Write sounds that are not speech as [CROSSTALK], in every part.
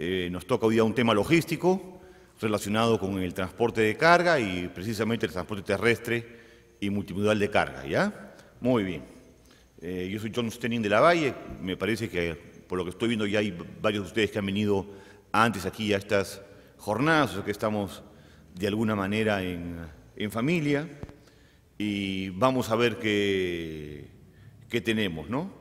Eh, nos toca hoy día un tema logístico relacionado con el transporte de carga y precisamente el transporte terrestre y multimodal de carga, ¿ya? Muy bien. Eh, yo soy John Stenning de la Valle, me parece que por lo que estoy viendo ya hay varios de ustedes que han venido antes aquí a estas jornadas, o sea que estamos de alguna manera en, familia y vamos a ver qué, qué tenemos, ¿no?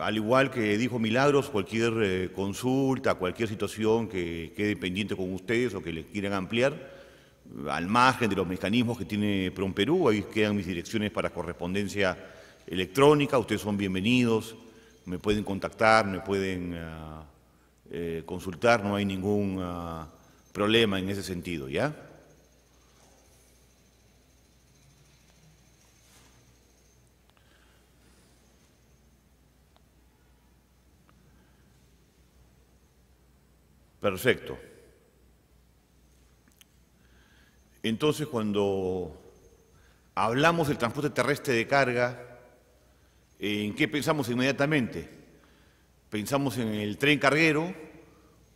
al igual que dijo Milagros, cualquier eh, consulta, cualquier situación que quede pendiente con ustedes o que les quieran ampliar, al margen de los mecanismos que tiene PROM Perú, ahí quedan mis direcciones para correspondencia electrónica, ustedes son bienvenidos, me pueden contactar, me pueden ah, eh, consultar, no hay ningún ah, problema en ese sentido, ¿ya? Perfecto. Entonces, cuando hablamos del transporte terrestre de carga, ¿en qué pensamos inmediatamente? ¿Pensamos en el tren carguero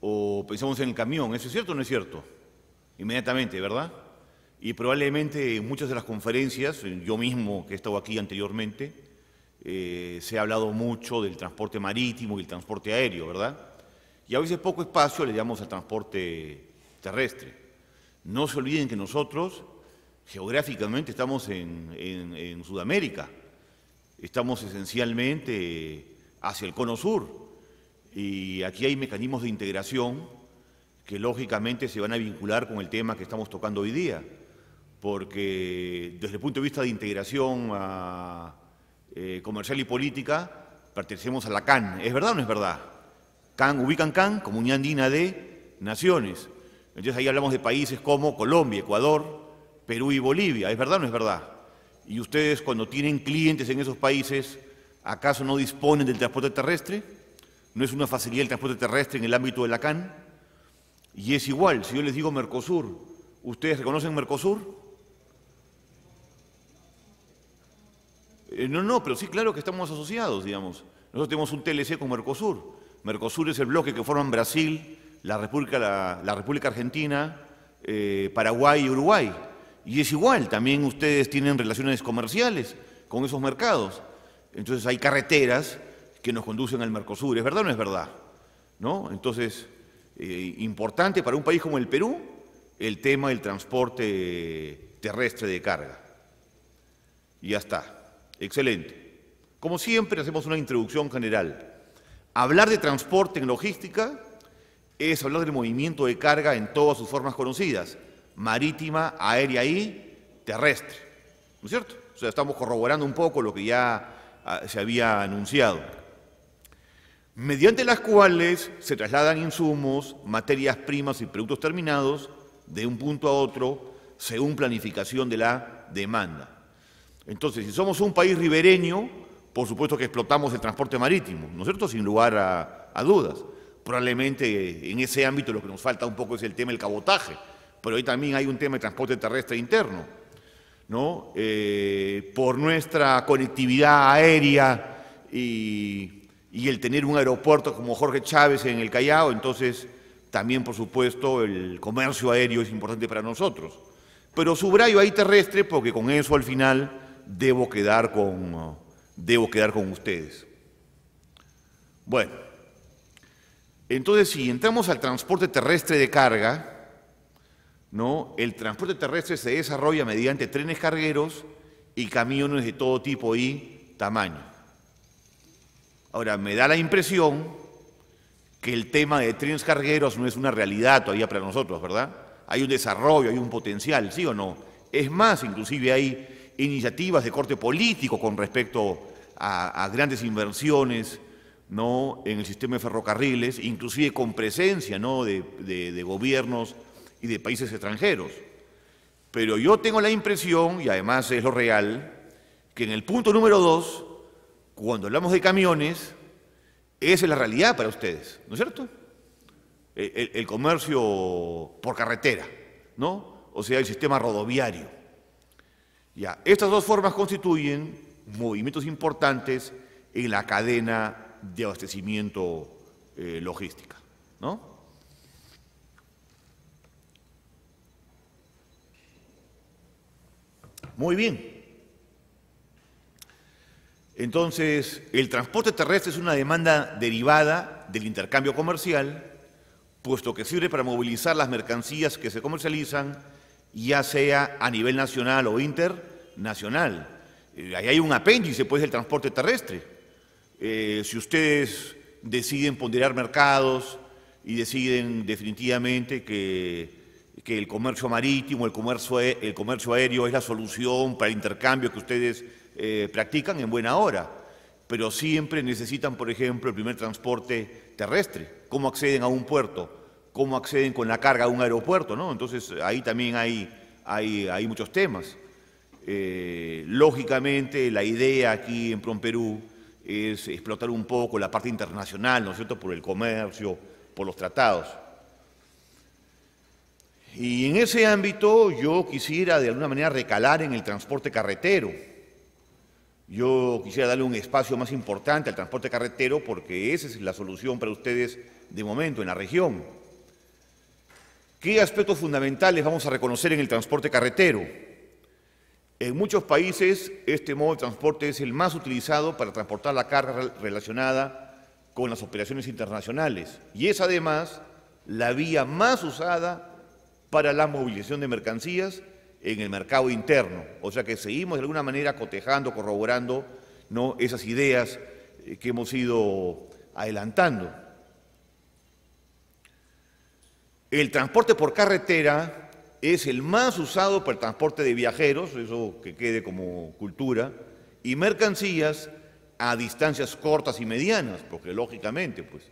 o pensamos en el camión? ¿Eso es cierto o no es cierto? Inmediatamente, ¿verdad? Y probablemente en muchas de las conferencias, yo mismo que he estado aquí anteriormente, eh, se ha hablado mucho del transporte marítimo y el transporte aéreo, ¿verdad? Y a veces poco espacio le damos al transporte terrestre. No se olviden que nosotros geográficamente estamos en, Sudamérica, estamos esencialmente hacia el cono sur y aquí hay mecanismos de integración que lógicamente se van a vincular con el tema que estamos tocando hoy día, porque desde el punto de vista de integración ah, eh, comercial y política pertenecemos a la CAN. ¿Es verdad o no es verdad? ubican CAN, Comunidad Andina de Naciones. Entonces ahí hablamos de países como Colombia, Ecuador, Perú y Bolivia. ¿Es verdad o no es verdad? Y ustedes cuando tienen clientes en esos países, ¿acaso no disponen del transporte terrestre? ¿No es una facilidad el transporte terrestre en el ámbito de la CAN? Y es igual, si yo les digo Mercosur, ¿ustedes reconocen Mercosur? Eh, no, no, pero sí, claro que estamos asociados, digamos. Nosotros tenemos un TLC con Mercosur. Mercosur es el bloque que forman Brasil, la República, Argentina, eh, Paraguay y Uruguay. Y es igual, también ustedes tienen relaciones comerciales con esos mercados. Entonces hay carreteras que nos conducen al Mercosur, ¿es verdad o no es verdad? ¿No? Entonces, eh, importante para un país como el Perú el tema del transporte terrestre de carga. Y ya está. Excelente. Como siempre, hacemos una introducción general. Hablar de transporte en logística es hablar del movimiento de carga en todas sus formas conocidas, marítima, aérea y terrestre. ¿No es cierto? O sea, estamos corroborando un poco lo que ya ah, se había anunciado. Mediante las cuales se trasladan insumos, materias primas y productos terminados de un punto a otro según planificación de la demanda. Entonces, si somos un país ribereño, por supuesto que explotamos el transporte marítimo, ¿no es cierto? Sin lugar a, dudas. Probablemente eh, en ese ámbito lo que nos falta un poco es el tema del cabotaje, pero ahí también hay un tema de transporte terrestre interno. ¿no? Eh, por nuestra conectividad aérea y, y, el tener un aeropuerto como Jorge Chávez en el Callao, entonces también, por supuesto, el comercio aéreo es importante para nosotros. Pero subrayo ahí terrestre porque con eso al final debo quedar con debo quedar con ustedes. Bueno, entonces si entramos al transporte terrestre de carga, ¿no? el transporte terrestre se desarrolla mediante trenes cargueros y camiones de todo tipo y tamaño. Ahora, me da la impresión que el tema de trenes cargueros no es una realidad todavía para nosotros, ¿verdad? Hay un desarrollo, hay un potencial, ¿sí o no? Es más, inclusive hay iniciativas de corte político con respecto a, grandes inversiones ¿no? en el sistema de ferrocarriles, inclusive con presencia ¿no? de, gobiernos y de países extranjeros. Pero yo tengo la impresión, y además es lo real, que en el punto número dos, cuando hablamos de camiones, esa es la realidad para ustedes, ¿no es cierto? El, e, el comercio por carretera, ¿no? O sea, el sistema rodoviario estas dos formas constituyen movimientos importantes en la cadena de abastecimiento eh, logística. ¿no? Muy bien. Entonces, el transporte terrestre es una demanda derivada del intercambio comercial, puesto que sirve para movilizar las mercancías que se comercializan ya sea a nivel nacional o internacional. Eh, ahí hay un apéndice, pues, del transporte terrestre. Eh, si ustedes deciden ponderar mercados y deciden definitivamente que, el comercio marítimo, el comercio, aéreo es la solución para el intercambio que ustedes eh, practican en buena hora, pero siempre necesitan, por ejemplo, el primer transporte terrestre. ¿Cómo acceden a un puerto? cómo acceden con la carga a un aeropuerto, ¿no? Entonces ahí también hay, hay, muchos temas. Eh, lógicamente la idea aquí en Prom Perú es explotar un poco la parte internacional, ¿no es cierto?, por el comercio, por los tratados. Y en ese ámbito yo quisiera de alguna manera recalar en el transporte carretero. Yo quisiera darle un espacio más importante al transporte carretero porque esa es la solución para ustedes de momento en la región. ¿Qué aspectos fundamentales vamos a reconocer en el transporte carretero? En muchos países este modo de transporte es el más utilizado para transportar la carga relacionada con las operaciones internacionales y es además la vía más usada para la movilización de mercancías en el mercado interno. O sea que seguimos de alguna manera cotejando, corroborando ¿no? esas ideas eh, que hemos ido adelantando. El transporte por carretera es el más usado para el transporte de viajeros, eso que quede como cultura, y mercancías a distancias cortas y medianas, porque lógicamente, pues,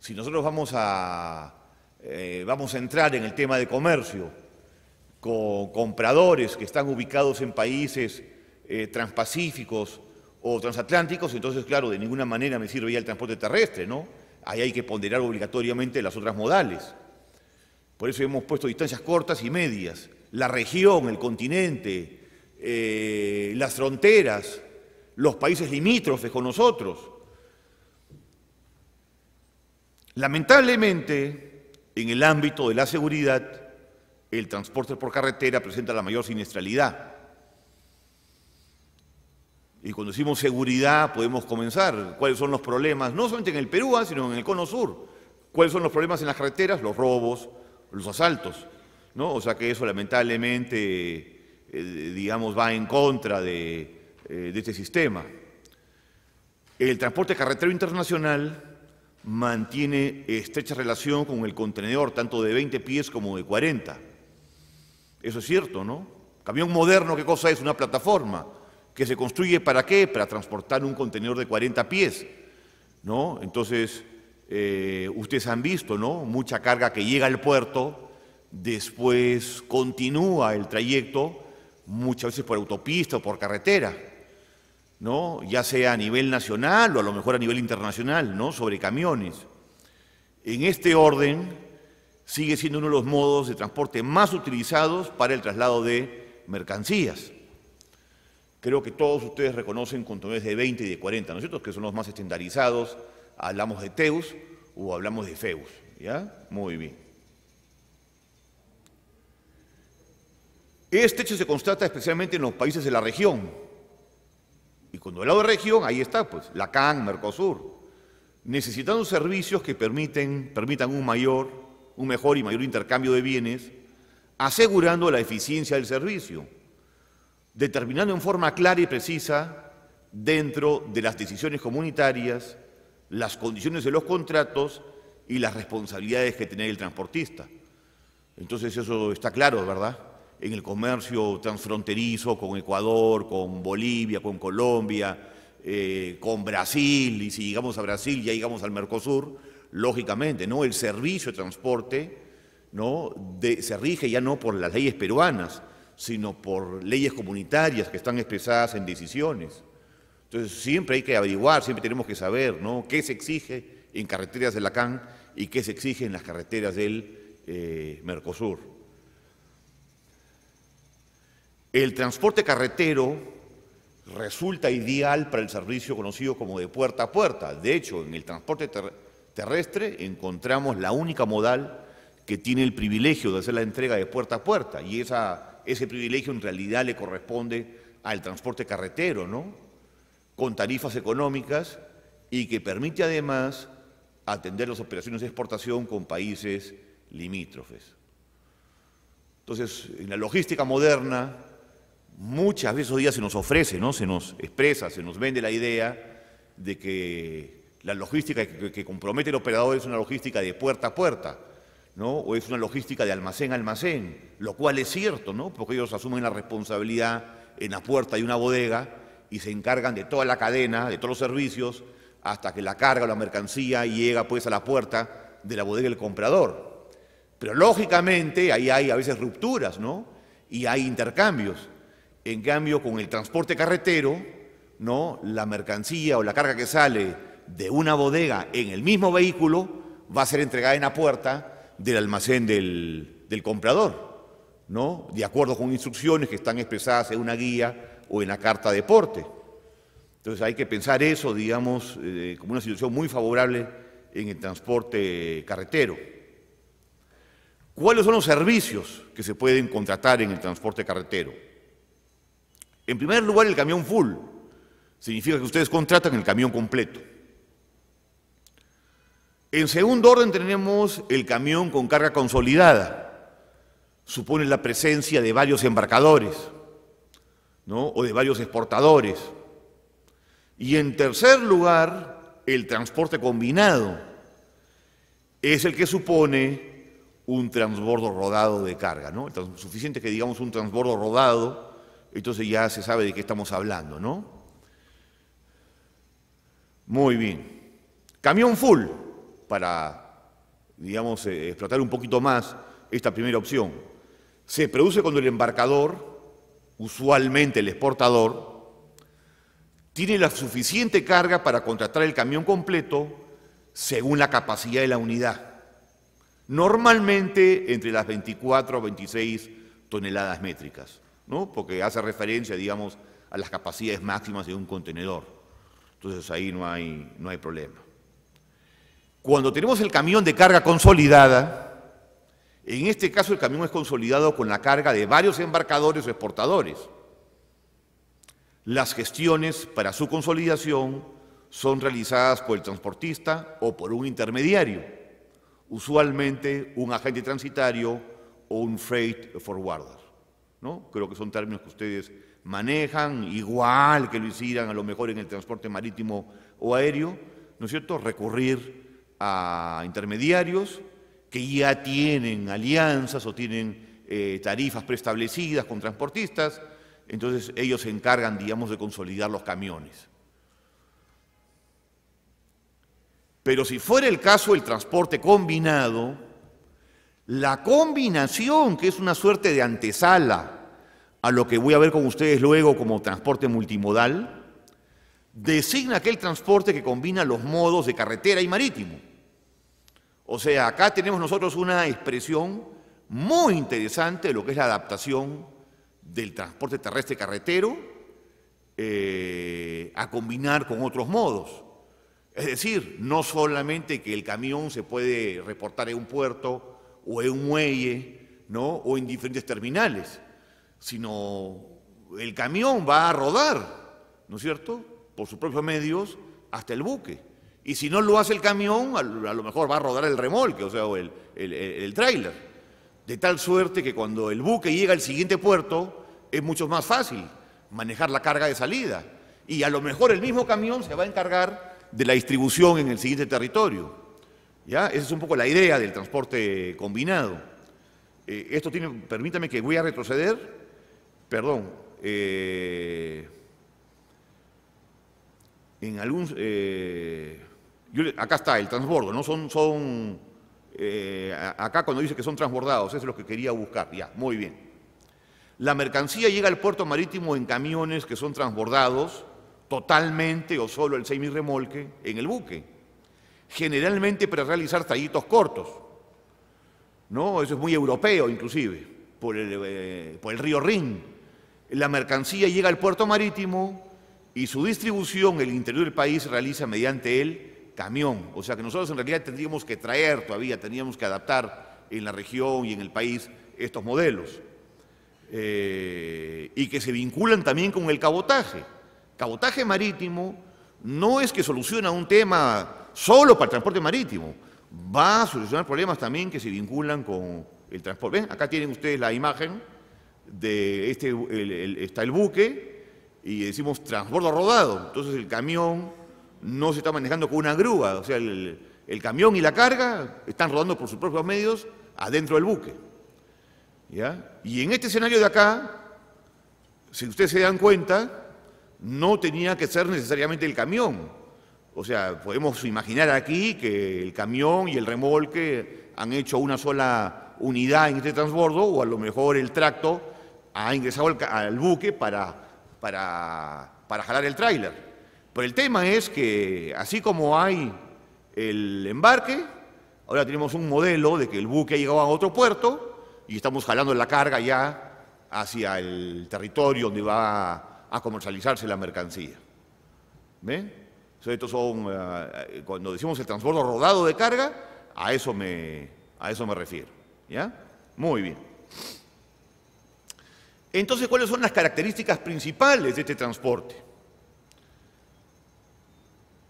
si nosotros vamos a, eh, vamos a entrar en el tema de comercio con compradores que están ubicados en países eh, transpacíficos o transatlánticos, entonces, claro, de ninguna manera me sirve ya el transporte terrestre, ¿no? Ahí hay que ponderar obligatoriamente las otras modales. Por eso hemos puesto distancias cortas y medias. La región, el continente, eh, las fronteras, los países limítrofes con nosotros. Lamentablemente, en el ámbito de la seguridad, el transporte por carretera presenta la mayor siniestralidad. Y cuando decimos seguridad podemos comenzar. ¿Cuáles son los problemas? No solamente en el Perú, ah, sino en el Cono Sur. ¿Cuáles son los problemas en las carreteras? Los robos, los asaltos, ¿no? O sea que eso lamentablemente, eh, digamos, va en contra de, eh, de este sistema. El transporte carretero internacional mantiene estrecha relación con el contenedor, tanto de 20 pies como de 40. Eso es cierto, ¿no? Camión moderno, ¿qué cosa es? Una plataforma que se construye para qué? Para transportar un contenedor de 40 pies, ¿no? Entonces, eh, ustedes han visto, ¿no? Mucha carga que llega al puerto, después continúa el trayecto, muchas veces por autopista o por carretera, ¿no? Ya sea a nivel nacional o a lo mejor a nivel internacional, ¿no? Sobre camiones. En este orden, sigue siendo uno de los modos de transporte más utilizados para el traslado de mercancías. Creo que todos ustedes reconocen contenedores de 20 y de 40, ¿no Que son los más estandarizados hablamos de Teus o hablamos de Feus. ¿Ya? Muy bien. Este hecho se constata especialmente en los países de la región. Y cuando hablamos de región, ahí está, pues, la CAN, Mercosur, necesitando servicios que permiten, permitan un mayor, un mejor y mayor intercambio de bienes, asegurando la eficiencia del servicio, determinando en forma clara y precisa, dentro de las decisiones comunitarias, las condiciones de los contratos y las responsabilidades que tiene el transportista. Entonces eso está claro, ¿verdad? En el comercio transfronterizo con Ecuador, con Bolivia, con Colombia, eh, con Brasil, y si llegamos a Brasil ya llegamos al Mercosur, lógicamente, ¿no? El servicio de transporte ¿no? se rige ya no por las leyes peruanas, sino por leyes comunitarias que están expresadas en decisiones siempre hay que averiguar, siempre tenemos que saber ¿no? qué se exige en carreteras de la y qué se exige en las carreteras del eh, Mercosur. El transporte carretero resulta ideal para el servicio conocido como de puerta a puerta. De hecho, en el transporte terrestre encontramos la única modal que tiene el privilegio de hacer la entrega de puerta a puerta y ese privilegio en realidad le corresponde al transporte carretero, ¿no? con tarifas económicas y que permite además atender las operaciones de exportación con países limítrofes. Entonces, en la logística moderna, muchas veces hoy día se nos ofrece, ¿no? se nos expresa, se nos vende la idea de que la logística que, compromete el operador es una logística de puerta a puerta, ¿no? o es una logística de almacén a almacén, lo cual es cierto, ¿no? porque ellos asumen la responsabilidad en la puerta de una bodega y se encargan de toda la cadena, de todos los servicios, hasta que la carga o la mercancía llega pues a la puerta de la bodega del comprador. Pero lógicamente ahí hay a veces rupturas, ¿no? Y hay intercambios. En cambio, con el transporte carretero, ¿no? La mercancía o la carga que sale de una bodega en el mismo vehículo va a ser entregada en la puerta del almacén del, del comprador, ¿no? De acuerdo con instrucciones que están expresadas en una guía o en la carta deporte. Entonces hay que pensar eso, digamos, eh, como una situación muy favorable en el transporte carretero. ¿Cuáles son los servicios que se pueden contratar en el transporte carretero? En primer lugar, el camión full. Significa que ustedes contratan el camión completo. En segundo orden tenemos el camión con carga consolidada. Supone la presencia de varios embarcadores o de varios exportadores. Y en tercer lugar, el transporte combinado es el que supone un transbordo rodado de carga, ¿no? Suficiente que digamos un transbordo rodado, entonces ya se sabe de qué estamos hablando, ¿no? Muy bien. Camión full, para, digamos, eh, explotar un poquito más esta primera opción. Se produce cuando el embarcador usualmente el exportador, tiene la suficiente carga para contratar el camión completo según la capacidad de la unidad, normalmente entre las 24 o 26 toneladas métricas, ¿no? porque hace referencia, digamos, a las capacidades máximas de un contenedor. Entonces ahí no hay, no hay problema. Cuando tenemos el camión de carga consolidada, en este caso el camión es consolidado con la carga de varios embarcadores o exportadores. Las gestiones para su consolidación son realizadas por el transportista o por un intermediario, usualmente un agente transitario o un freight forwarder. Creo que son términos que ustedes manejan, igual que lo hicieran a lo mejor en el transporte marítimo o aéreo, ¿no es cierto? Recurrir a intermediarios que ya tienen alianzas o tienen eh, tarifas preestablecidas con transportistas, entonces ellos se encargan, digamos, de consolidar los camiones. Pero si fuera el caso del transporte combinado, la combinación, que es una suerte de antesala a lo que voy a ver con ustedes luego como transporte multimodal, designa aquel transporte que combina los modos de carretera y marítimo. O sea, acá tenemos nosotros una expresión muy interesante de lo que es la adaptación del transporte terrestre carretero eh, a combinar con otros modos. Es decir, no solamente que el camión se puede reportar en un puerto o en un muelle, ¿no? O en diferentes terminales, sino el camión va a rodar, ¿no es cierto? Por sus propios medios hasta el buque. Y si no lo hace el camión, a lo mejor va a rodar el remolque, o sea, el, el, tráiler. De tal suerte que cuando el buque llega al siguiente puerto, es mucho más fácil manejar la carga de salida. Y a lo mejor el mismo camión se va a encargar de la distribución en el siguiente territorio. ¿Ya? Esa es un poco la idea del transporte combinado. Eh, esto tiene, permítame que voy a retroceder, perdón, eh, en algún... Eh, acá está el transbordo, ¿no? Son, son eh, acá cuando dice que son transbordados, es lo que quería buscar, ya, muy bien. La mercancía llega al puerto marítimo en camiones que son transbordados totalmente o solo el remolque en el buque, generalmente para realizar tallitos cortos, ¿no? Eso es muy europeo inclusive, por el, eh, por el río Rin. La mercancía llega al puerto marítimo y su distribución en el interior del país se realiza mediante él camión. O sea que nosotros en realidad tendríamos que traer todavía, teníamos que adaptar en la región y en el país estos modelos. Eh, y que se vinculan también con el cabotaje. Cabotaje marítimo no es que soluciona un tema solo para el transporte marítimo, va a solucionar problemas también que se vinculan con el transporte. ¿Ven? Acá tienen ustedes la imagen de este, está el buque y decimos transbordo rodado. Entonces el camión no se está manejando con una grúa, o sea, el, camión y la carga están rodando por sus propios medios adentro del buque. Y en este escenario de acá, si ustedes se dan cuenta, no tenía que ser necesariamente el camión. O sea, podemos imaginar aquí que el camión y el remolque han hecho una sola unidad en este transbordo, o a lo mejor el tracto ha ingresado al, buque para, para, para jalar el tráiler. Pero el tema es que así como hay el embarque, ahora tenemos un modelo de que el buque ha llegado a otro puerto y estamos jalando la carga ya hacia el territorio donde va a comercializarse la mercancía. ¿Ven? Estos son, eh, eh, cuando decimos el transbordo rodado de carga, a eso me, a eso me refiero. ¿Ya? Muy bien. Entonces, ¿cuáles son las características principales de este transporte?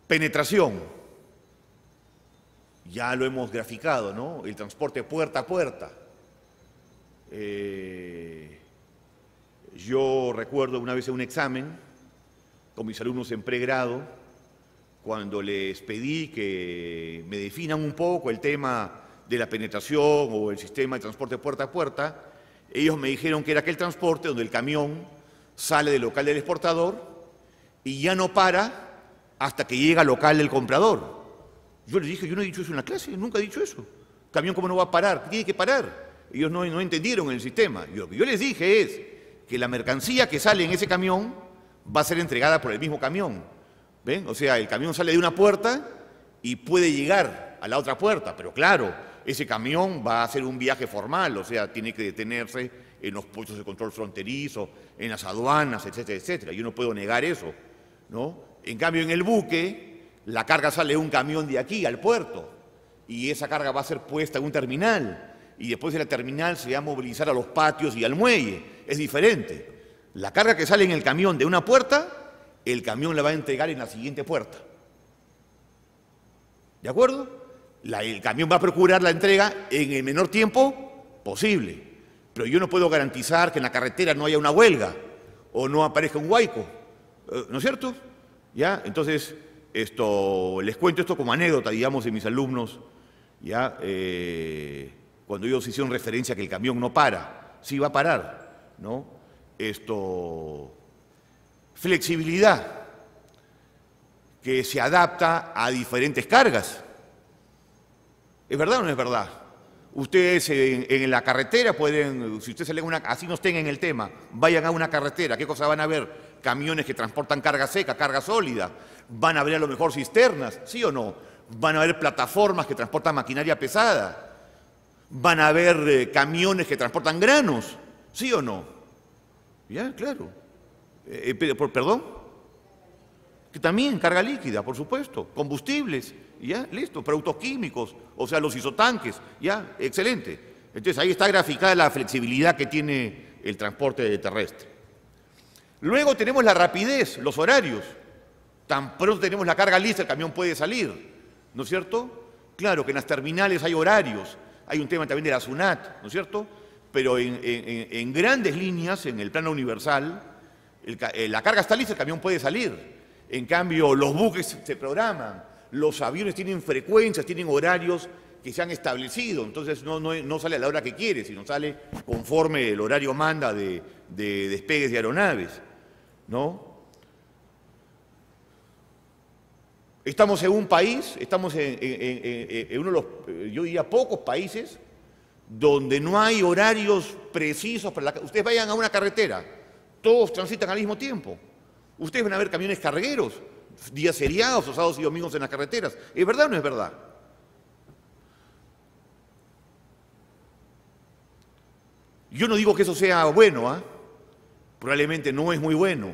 Penetración. Ya lo hemos graficado, ¿no? El transporte puerta a puerta. Eh, yo recuerdo una vez en un examen con mis alumnos en pregrado, cuando les pedí que me definan un poco el tema de la penetración o el sistema de transporte puerta a puerta, ellos me dijeron que era aquel transporte donde el camión sale del local del exportador y ya no para hasta que llega al local el comprador. Yo les dije, yo no he dicho eso en la clase, nunca he dicho eso. Camión, ¿cómo no va a parar? Tiene que parar. Ellos no, entendieron el sistema. Yo, que yo les dije es que la mercancía que sale en ese camión va a ser entregada por el mismo camión. ¿Ven? O sea, el camión sale de una puerta y puede llegar a la otra puerta, pero claro, ese camión va a hacer un viaje formal, o sea, tiene que detenerse en los puestos de control fronterizo, en las aduanas, etcétera, etcétera. Yo no puedo negar eso, ¿no? En cambio, en el buque, la carga sale de un camión de aquí al puerto y esa carga va a ser puesta en un terminal y después de la terminal se va a movilizar a los patios y al muelle. Es diferente. La carga que sale en el camión de una puerta, el camión la va a entregar en la siguiente puerta. ¿De acuerdo? el camión va a procurar la entrega en el menor tiempo posible. Pero yo no puedo garantizar que en la carretera no haya una huelga o no aparezca un huaico. Eh, ¿No es cierto? ¿Ya? Entonces, esto, les cuento esto como anécdota, digamos, de mis alumnos, ¿ya? Eh, cuando ellos hicieron referencia a que el camión no para, sí va a parar, ¿no? Esto, flexibilidad, que se adapta a diferentes cargas. ¿Es verdad o no es verdad? Ustedes en, la carretera pueden, si ustedes salen una, así no estén en el tema, vayan a una carretera, ¿qué cosa van a ver? camiones que transportan carga seca, carga sólida, van a haber a lo mejor cisternas, ¿sí o no? Van a haber plataformas que transportan maquinaria pesada, van a haber eh, camiones que transportan granos, ¿sí o no? Ya, claro. Eh, eh, ¿Perdón? Que también carga líquida, por supuesto, combustibles, ya, listo, productos químicos, o sea, los isotanques, ya, excelente. Entonces ahí está graficada la flexibilidad que tiene el transporte terrestre. Luego tenemos la rapidez, los horarios. Tan pronto tenemos la carga lista, el camión puede salir, ¿no es cierto? Claro que en las terminales hay horarios, hay un tema también de la SUNAT, ¿no es cierto? Pero en, grandes líneas, en el plano universal, eh, la carga está lista, el camión puede salir. En cambio, los buques se programan, los aviones tienen frecuencias, tienen horarios que se han establecido, entonces no, sale a la hora que quiere, sino sale conforme el horario manda de despegues de aeronaves. ¿no? Estamos en un país, estamos en, uno de los, eh, yo diría, pocos países donde no hay horarios precisos para la... Ustedes vayan a una carretera, todos transitan al mismo tiempo. Ustedes van a ver camiones cargueros, días seriados, sábados y domingos en las carreteras. ¿Es verdad o no es verdad? Yo no digo que eso sea bueno, ¿ah? probablemente no es muy bueno,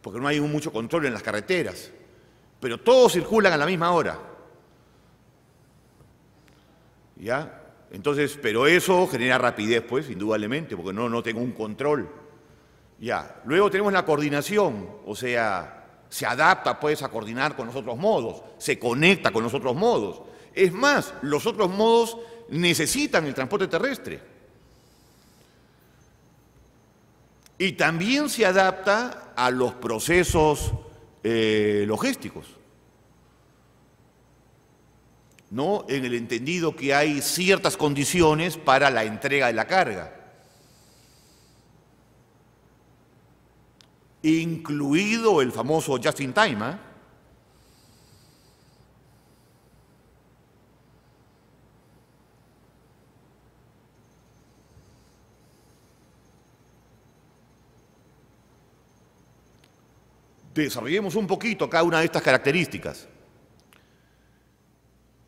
porque no hay mucho control en las carreteras, pero todos circulan a la misma hora. ¿Ya? Entonces, pero eso genera rapidez, pues, indudablemente, porque no, no tengo un control. Ya. Luego tenemos la coordinación, o sea, se adapta, pues, a coordinar con los otros modos, se conecta con los otros modos. Es más, los otros modos necesitan el transporte terrestre. y también se adapta a los procesos eh, logísticos. ¿No? En el entendido que hay ciertas condiciones para la entrega de la carga. Incluido el famoso just in time. ¿eh? desarrollemos un poquito cada una de estas características.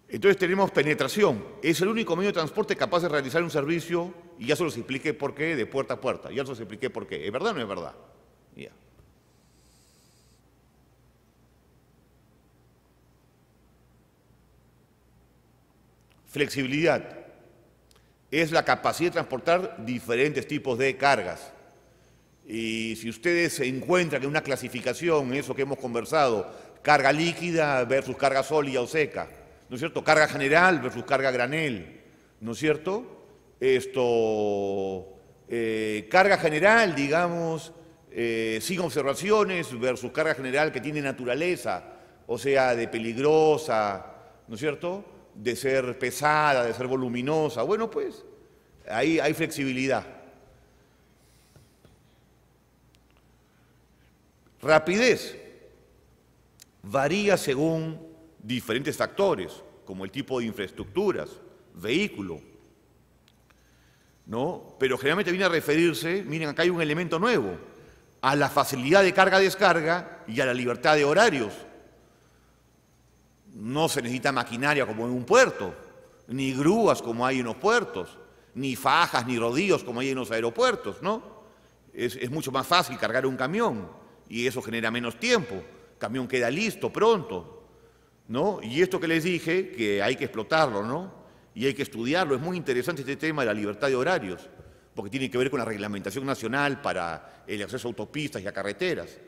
Entonces tenemos penetración. Es el único medio de transporte capaz de realizar un servicio, y ya se los expliqué por qué, de puerta a puerta. Ya se los expliqué por qué. ¿Es verdad o no es verdad? Flexibilidad. Es la capacidad de transportar diferentes tipos de cargas. Y si ustedes encuentran en una clasificación, eso que hemos conversado, carga líquida versus carga sólida o seca, ¿no es cierto? Carga general versus carga granel, ¿no es cierto? Esto, eh, carga general, digamos, eh, sin observaciones versus carga general que tiene naturaleza, o sea, de peligrosa, ¿no es cierto? De ser pesada, de ser voluminosa. Bueno, pues ahí hay flexibilidad. Rapidez. Varía según diferentes factores, como el tipo de infraestructuras, vehículo. ¿no? Pero generalmente viene a referirse, miren, acá hay un elemento nuevo, a la facilidad de carga-descarga y a la libertad de horarios. No se necesita maquinaria como en un puerto, ni grúas como hay en los puertos, ni fajas, ni rodillos como hay en los aeropuertos, ¿no? Es, es mucho más fácil cargar un camión y eso genera menos tiempo. El camión queda listo pronto, ¿no? Y esto que les dije, que hay que explotarlo, ¿no? Y hay que estudiarlo. Es muy interesante este tema de la libertad de horarios, porque tiene que ver con la reglamentación nacional para el acceso a autopistas y a carreteras.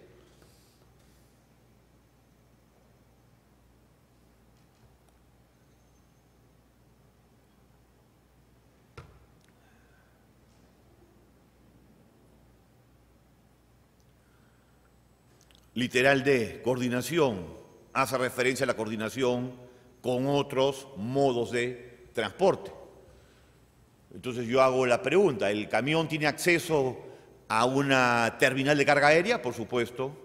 Literal de coordinación, hace referencia a la coordinación con otros modos de transporte. Entonces yo hago la pregunta, ¿el camión tiene acceso a una terminal de carga aérea? Por supuesto.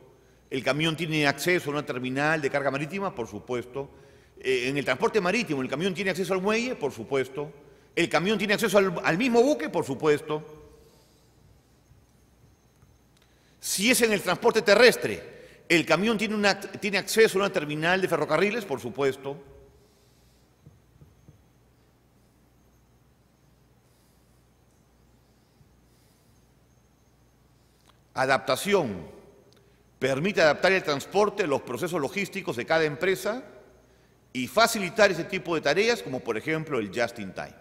¿El camión tiene acceso a una terminal de carga marítima? Por supuesto. Eh, ¿En el transporte marítimo el camión tiene acceso al muelle? Por supuesto. ¿El camión tiene acceso al mismo buque? Por supuesto. Si es en el transporte terrestre, el camión tiene, acceso a una terminal de ferrocarriles, por supuesto. Adaptación. Permite adaptar el transporte a los procesos logísticos de cada empresa y facilitar ese tipo de tareas, como por ejemplo el just in time.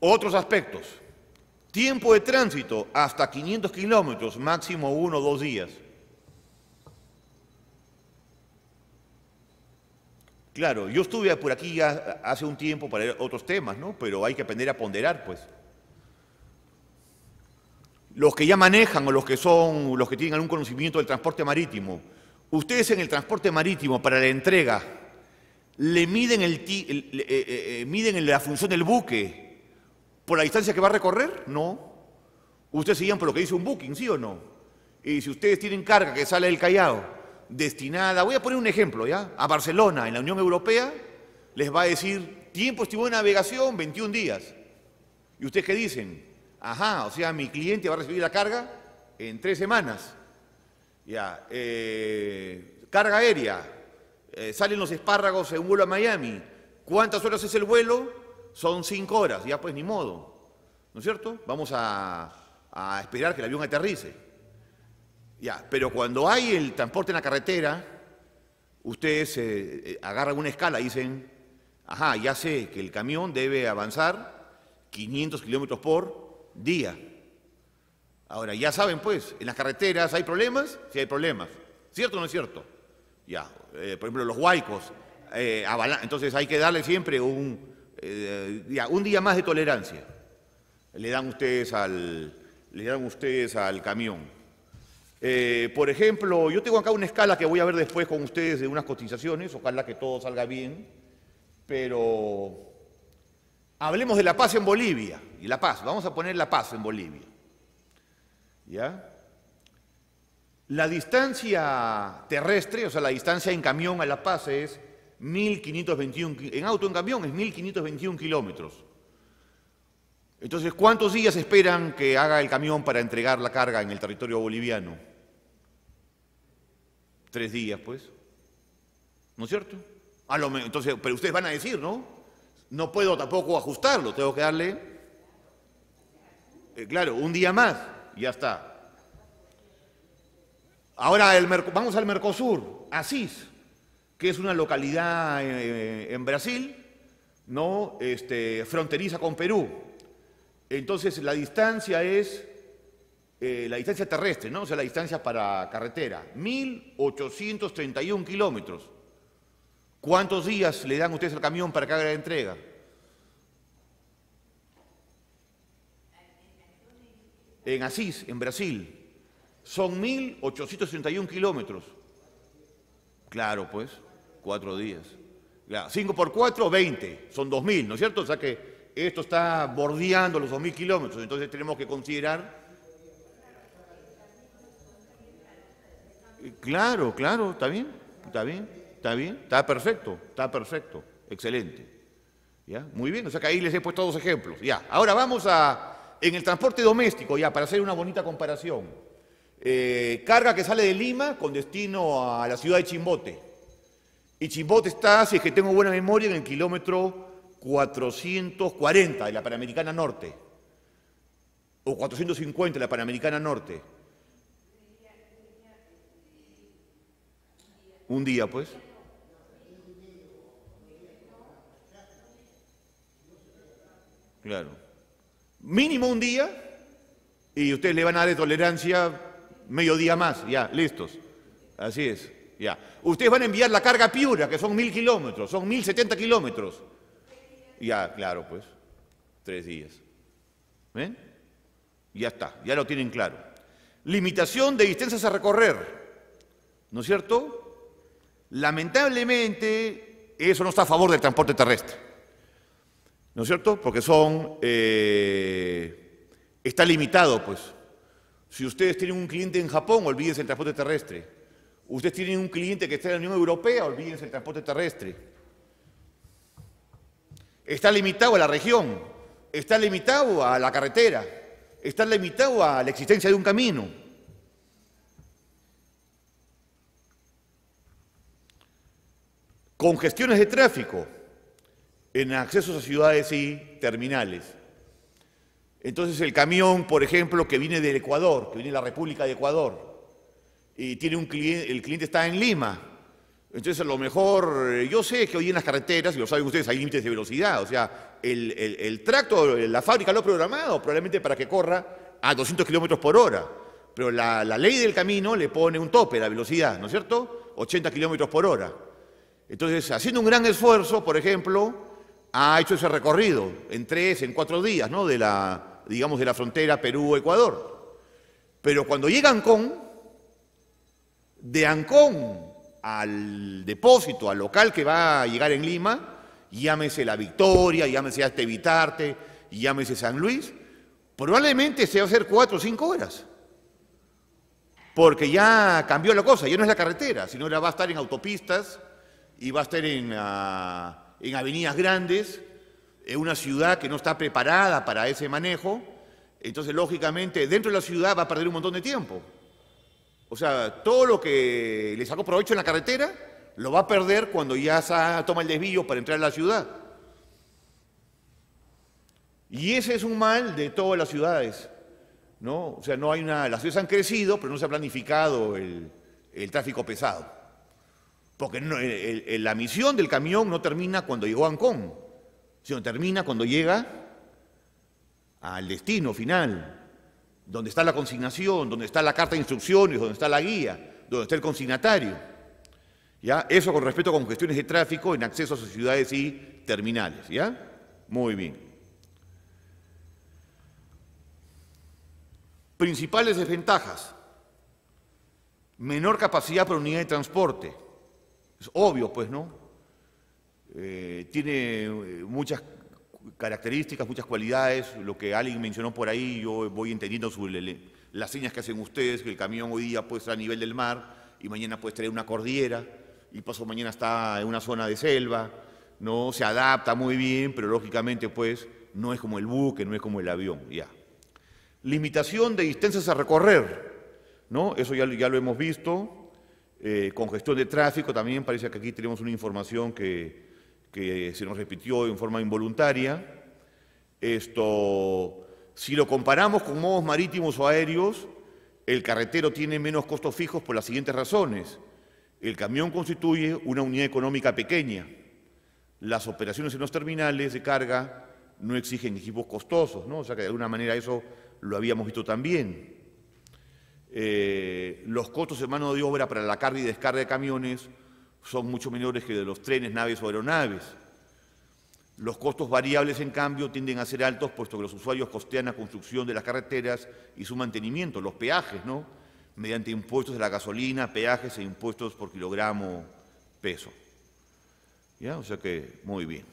Otros aspectos. Tiempo de tránsito hasta 500 kilómetros, máximo uno o dos días. Claro, yo estuve por aquí hace un tiempo para otros temas, ¿no? Pero hay que aprender a ponderar, pues. Los que ya manejan o los que son, los que tienen algún conocimiento del transporte marítimo, ustedes en el transporte marítimo para la entrega le miden el, eh, eh, eh, miden la función del buque ¿Por la distancia que va a recorrer? No. Ustedes siguen por lo que dice un booking, ¿sí o no? Y si ustedes tienen carga que sale del Callao, destinada, voy a poner un ejemplo, ¿ya? A Barcelona, en la Unión Europea, les va a decir tiempo estimado de navegación, 21 días. ¿Y ustedes qué dicen? Ajá, o sea, mi cliente va a recibir la carga en tres semanas. Ya, eh, carga aérea, eh, salen los espárragos en vuelo a Miami. ¿Cuántas horas es el vuelo? son cinco horas, ya pues ni modo, ¿no es cierto? Vamos a, esperar que el avión aterrice. Ya, pero cuando hay el transporte en la carretera, ustedes eh, eh, agarran una escala y dicen, ajá, ya sé que el camión debe avanzar 500 kilómetros por día. Ahora, ya saben pues, en las carreteras hay problemas, si hay problemas. ¿Cierto o no es cierto? Ya, eh, por ejemplo, los huaicos, entonces hay que darle siempre un, eh, un día más de tolerancia le dan ustedes al, le dan ustedes al camión. Eh, por ejemplo, yo tengo acá una escala que voy a ver después con ustedes de unas cotizaciones, ojalá que todo salga bien, pero hablemos de la paz en Bolivia, y la paz, vamos a poner la paz en Bolivia. ¿Ya? La distancia terrestre, o sea, la distancia en camión a La Paz es 1.521, en auto, en camión, es 1.521 kilómetros. Entonces, ¿cuántos días esperan que haga el camión para entregar la carga en el territorio boliviano? Tres días, pues. ¿No es cierto? A lo entonces, pero ustedes van a decir, ¿no? No puedo tampoco ajustarlo, tengo que darle, eh, claro, un día más, y ya está. Ahora, vamos al Mercosur, Asís que es una localidad eh, eh, en, Brasil, ¿no? Este, fronteriza con Perú. Entonces la distancia es eh, la distancia terrestre, ¿no? O sea, la distancia para carretera, 1.831 kilómetros. ¿Cuántos días le dan ustedes al camión para que haga la entrega? En Asís, en Brasil, son 1.831 kilómetros. Claro, pues. Cuatro días. Ya, 5 por cuatro, 20. Son dos mil, ¿no es cierto? O sea que esto está bordeando los mil kilómetros. Entonces tenemos que considerar... Eh, claro, claro, está bien, está bien, está bien, está perfecto, está perfecto, excelente. ¿Ya? Muy bien, o sea que ahí les he puesto dos ejemplos. Ya, ahora vamos a, en el transporte doméstico, ya, para hacer una bonita comparación. Eh, carga que sale de Lima con destino a la ciudad de Chimbote. Y Chimbot está, si es que tengo buena memoria, en el kilómetro 440 de la Panamericana Norte, o 450 de la Panamericana Norte. Un día, pues. Claro. Mínimo un día y ustedes le van a dar de tolerancia medio día más, ya, listos. Así es. Ya. Ustedes van a enviar la carga Piura, que son mil kilómetros, son mil setenta kilómetros. Ya, claro, pues, tres días. ¿Ven? Ya está, ya lo tienen claro. Limitación de distancias a recorrer, ¿no es cierto? Lamentablemente, eso no está a favor del transporte terrestre, ¿no es cierto? Porque son, eh, está limitado, pues. Si ustedes tienen un cliente en Japón, olvídense el transporte terrestre Ustedes tienen un cliente que está en la Unión Europea, olvídense el transporte terrestre. Está limitado a la región, está limitado a la carretera, está limitado a la existencia de un camino. Congestiones de tráfico en accesos a ciudades y terminales. Entonces el camión, por ejemplo, que viene del Ecuador, que viene de la República de Ecuador, y tiene un cliente, el cliente está en Lima. Entonces, a lo mejor, eh, yo sé que hoy en las carreteras, y lo saben ustedes, hay límites de velocidad. O sea, el, el, tracto, la fábrica lo ha programado probablemente para que corra a 200 kilómetros por hora. Pero la, la, ley del camino le pone un tope a la velocidad, ¿no es cierto? 80 kilómetros por hora. Entonces, haciendo un gran esfuerzo, por ejemplo, ha hecho ese recorrido en tres, en cuatro días, ¿no? De la, digamos, de la frontera Perú-Ecuador. Pero cuando llega con Ancón, de Ancón al depósito, al local que va a llegar en Lima, llámese La Victoria, llámese Astevitarte, llámese San Luis, probablemente se va a hacer cuatro o cinco horas. Porque ya cambió la cosa, ya no es la carretera, sino ahora va a estar en autopistas y va a estar en, ah, en avenidas grandes, en una ciudad que no está preparada para ese manejo. Entonces, lógicamente, dentro de la ciudad va a perder un montón de tiempo. O sea, todo lo que le sacó provecho en la carretera lo va a perder cuando ya toma el desvío para entrar a la ciudad. Y ese es un mal de todas las ciudades. ¿no? O sea, no hay Las ciudades han crecido, pero no se ha planificado el, tráfico pesado. Porque la misión del camión no termina cuando llegó a Ancón, sino termina cuando llega al destino final, donde está la consignación, donde está la carta de instrucciones, donde está la guía, donde está el consignatario. ¿Ya? Eso con respecto a congestiones de tráfico en acceso a sus ciudades y terminales. ¿Ya? Muy bien. Principales desventajas. Menor capacidad por unidad de transporte. Es obvio, pues, ¿no? Eh, tiene eh, muchas características, muchas cualidades, lo que alguien mencionó por ahí, yo voy entendiendo las señas que hacen ustedes, que el camión hoy día puede estar a nivel del mar y mañana puede en una cordillera y paso mañana está en una zona de selva, ¿no? Se adapta muy bien, pero lógicamente pues no es como el buque, no es como el avión, ya. Limitación de distancias a recorrer, ¿no? Eso ya, ya lo hemos visto. Eh, congestión de tráfico, también parece que aquí tenemos una información que que se nos repitió en forma involuntaria. Esto, si lo comparamos con modos marítimos o aéreos, el carretero tiene menos costos fijos por las siguientes razones. El camión constituye una unidad económica pequeña. Las operaciones en los terminales de carga no exigen equipos costosos, ¿no? O sea que de alguna manera eso lo habíamos visto también. Eh, los costos de mano de obra para la carga y descarga de camiones son mucho menores que de los trenes, naves o aeronaves. Los costos variables, en cambio, tienden a ser altos, puesto que los usuarios costean la construcción de las carreteras y su mantenimiento, los peajes, ¿no? Mediante impuestos de la gasolina, peajes e impuestos por kilogramo peso. ¿Ya? O sea que, muy bien.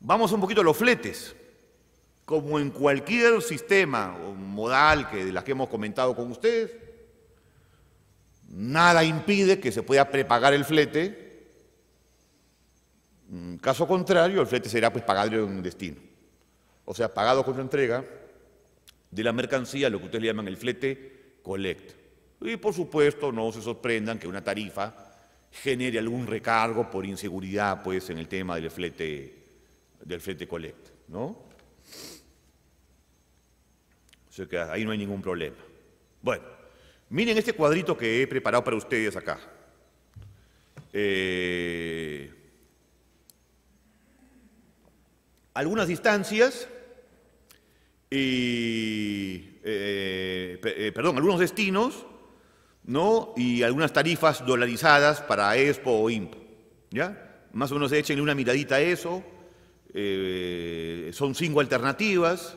Vamos un poquito a los fletes. Como en cualquier sistema o modal que, de las que hemos comentado con ustedes, nada impide que se pueda prepagar el flete. En caso contrario, el flete será pues pagado en destino. O sea, pagado con contra entrega de la mercancía, lo que ustedes le llaman el flete collect Y por supuesto, no se sorprendan que una tarifa genere algún recargo por inseguridad, pues, en el tema del flete, del flete collect ¿no? O sea que ahí no hay ningún problema. Bueno, Miren este cuadrito que he preparado para ustedes acá. Eh, algunas distancias y, eh, eh, perdón, algunos destinos, ¿no? Y algunas tarifas dolarizadas para Expo o IMPO, ¿ya? Más o menos echenle una miradita a eso. son cinco alternativas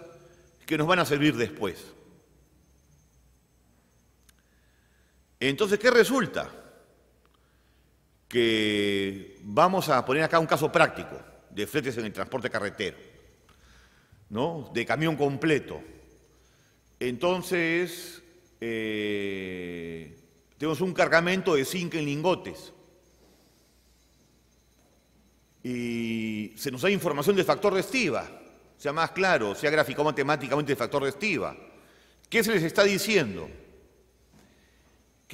que nos van a servir después. Entonces, ¿qué resulta? Que vamos a poner acá un caso práctico de fletes en el transporte carretero, ¿no? De camión completo. Entonces, eh, tenemos un cargamento de zinc en lingotes. Y se nos da información del factor de estiva, sea más claro, sea gráfico matemáticamente el factor de estiva. ¿Qué se les está diciendo?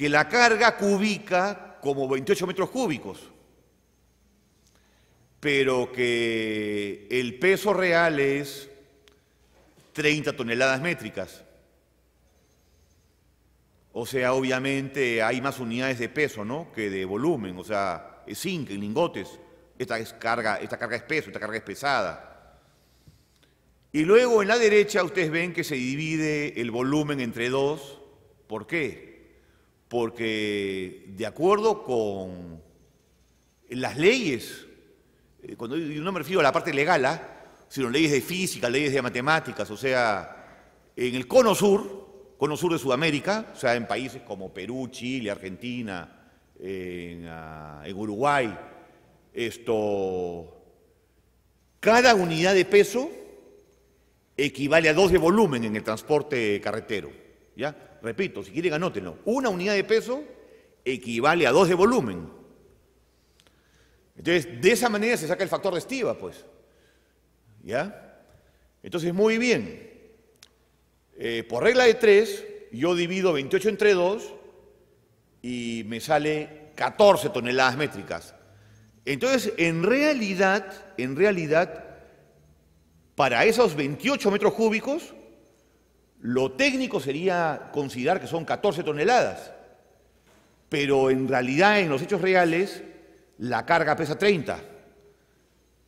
que la carga cubica como 28 metros cúbicos, pero que el peso real es 30 toneladas métricas. O sea, obviamente hay más unidades de peso, ¿no? Que de volumen, o sea, es zinc, lingotes. Esta, esta carga es peso, esta carga es pesada. Y luego en la derecha ustedes ven que se divide el volumen entre dos. ¿Por qué? porque de acuerdo con las leyes, eh, cuando no me refiero a la parte legal, ¿ah? sino leyes de física, leyes de matemáticas, o sea, en el cono sur, cono sur de Sudamérica, o sea, en países como Perú, Chile, Argentina, en, ah, Uruguay, esto, cada unidad de peso equivale a dos de volumen en el transporte carretero, ¿ya? repito, si quieren anótenlo, una unidad de peso equivale a dos de volumen. Entonces, de esa manera se saca el factor de estiva, pues. ¿Ya? Entonces, muy bien. Eh, por regla de 3, yo divido 28 entre 2 y me sale 14 toneladas métricas. Entonces, en realidad, en realidad, para esos 28 metros cúbicos, lo técnico sería considerar que son 14 toneladas, pero en realidad en los hechos reales la carga pesa 30.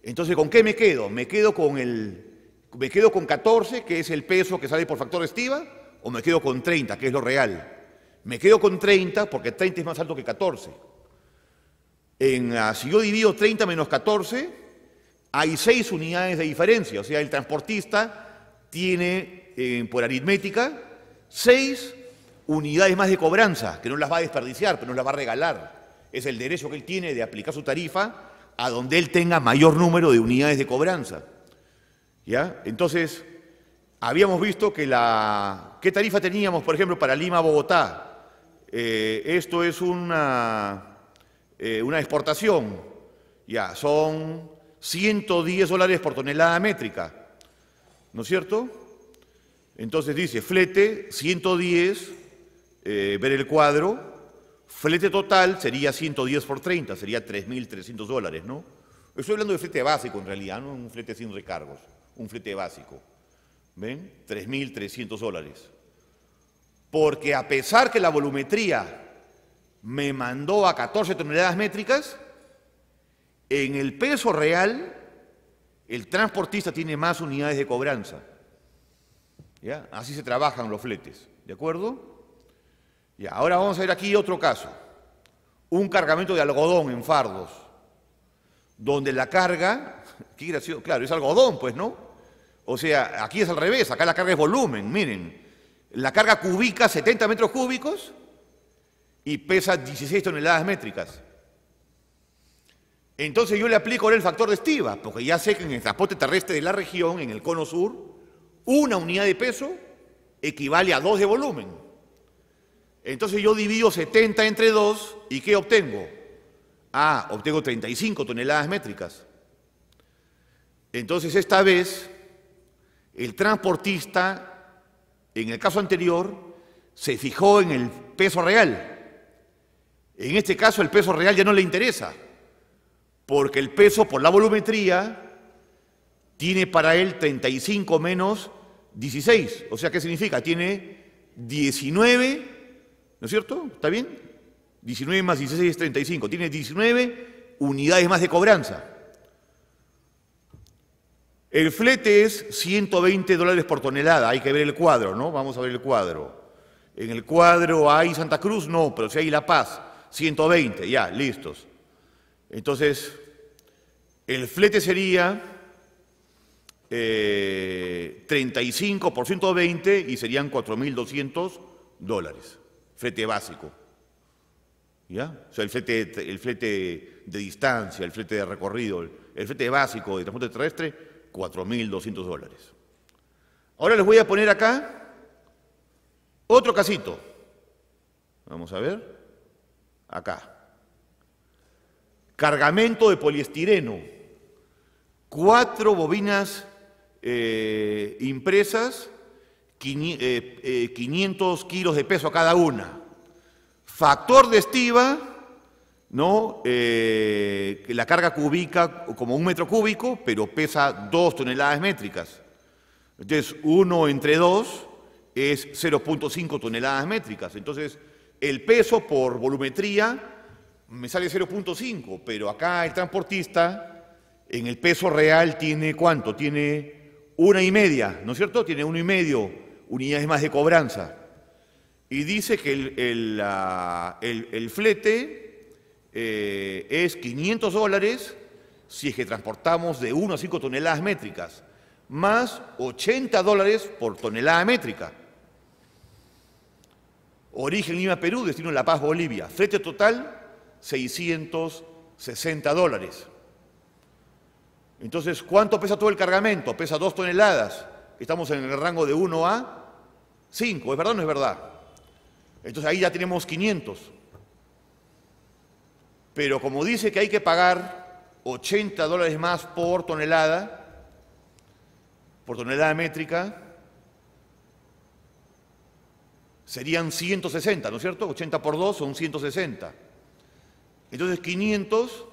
Entonces, ¿con qué me quedo? ¿Me quedo con, el, me quedo con 14, que es el peso que sale por factor estiva, o me quedo con 30, que es lo real? Me quedo con 30 porque 30 es más alto que 14. En, ah, si yo divido 30 menos 14, hay 6 unidades de diferencia, o sea, el transportista tiene eh, por aritmética, seis unidades más de cobranza, que no las va a desperdiciar, pero no las va a regalar. Es el derecho que él tiene de aplicar su tarifa a donde él tenga mayor número de unidades de cobranza. ¿Ya? Entonces, habíamos visto que la... ¿Qué tarifa teníamos, por ejemplo, para Lima-Bogotá? Eh, esto es una, eh, una exportación, ya, son 110 dólares por tonelada métrica, ¿no es cierto? Entonces dice, flete 110, eh, ver el cuadro, flete total sería 110 por 30, sería 3.300 dólares, ¿no? Estoy hablando de flete básico en realidad, no un flete sin recargos, un flete básico. ¿Ven? 3.300 dólares. Porque a pesar que la volumetría me mandó a 14 toneladas métricas, en el peso real el transportista tiene más unidades de cobranza. Así se trabajan los fletes, ¿de acuerdo? Y ahora vamos a ver aquí otro caso. Un cargamento de algodón en fardos, donde la carga, [LAUGHS] qué gracioso, claro, es algodón, pues, ¿no? O sea, aquí es al revés, acá la carga es volumen, miren. La carga cubica 70 metros cúbicos y pesa 16 toneladas métricas. Entonces yo le aplico ahora el factor de estiva, porque ya sé que en el transporte terrestre de la región, en el cono sur, una unidad de peso equivale a 2 de volumen. Entonces yo divido 70 entre 2 y ¿qué obtengo? Ah, obtengo 35 toneladas métricas. Entonces esta vez el transportista, en el caso anterior, se fijó en el peso real. En este caso el peso real ya no le interesa, porque el peso por la volumetría tiene para él 35 menos 16. O sea, ¿qué significa? Tiene 19, ¿no es cierto? ¿Está bien? 19 más 16 es 35. Tiene 19 unidades más de cobranza. El flete es 120 dólares por tonelada. Hay que ver el cuadro, ¿no? Vamos a ver el cuadro. En el cuadro hay Santa Cruz, no, pero si hay La Paz, 120, ya, listos. Entonces, el flete sería 35 eh, por 120 y serían 4.200 dólares, flete básico. ¿Ya? O sea, el flete, de distancia, el flete de recorrido, el, flete básico de transporte terrestre, 4.200 dólares. Ahora les voy a poner acá otro casito. Vamos a ver. Acá. Cargamento de poliestireno. Cuatro bobinas eh, impresas, 500 eh, eh, kilos de peso a cada una. Factor de estiva, ¿no? Eh, la carga cúbica, como un metro cúbico, pero pesa dos toneladas métricas. Entonces, uno entre dos es 0.5 toneladas métricas. Entonces, el peso por volumetría me sale 0.5, pero acá el transportista en el peso real tiene cuánto? Tiene una y media, ¿no es cierto? Tiene uno y medio unidades más de cobranza. Y dice que el, flete eh, es 500 dólares si es que transportamos de 1 a 5 toneladas métricas, más 80 dólares por tonelada métrica. Origen Lima, Perú, destino La Paz, Bolivia. Flete total, 660 dólares. Entonces, ¿cuánto pesa todo el cargamento? Pesa 2 toneladas. Estamos en el rango de 1 a 5. ¿Es verdad o no es verdad? Entonces ahí ya tenemos 500. Pero como dice que hay que pagar 80 dólares más por tonelada, por tonelada métrica, serían 160, ¿no es cierto? 80 por 2 son 160. Entonces 500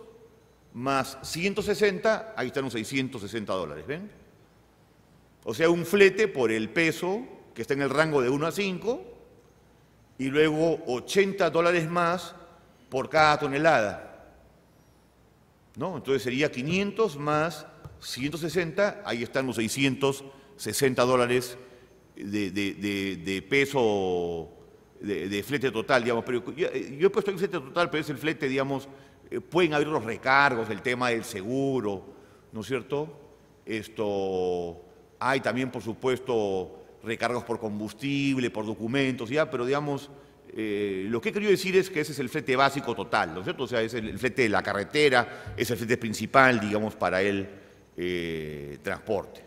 más 160, ahí están los 660 dólares, ¿ven? O sea, un flete por el peso, que está en el rango de 1 a 5, y luego 80 dólares más por cada tonelada. ¿No? Entonces sería 500 más 160, ahí están los 660 dólares de, peso de, flete total, digamos. yo, yo he puesto el flete total, pero es el flete, digamos, pueden haber los recargos, el tema del seguro, ¿no es cierto? Esto, hay también, por supuesto, recargos por combustible, por documentos, ya, pero digamos, eh, lo que he decir es que ese es el flete básico total, ¿no es cierto? O sea, es el, flete de la carretera, es el flete principal, digamos, para el eh, transporte.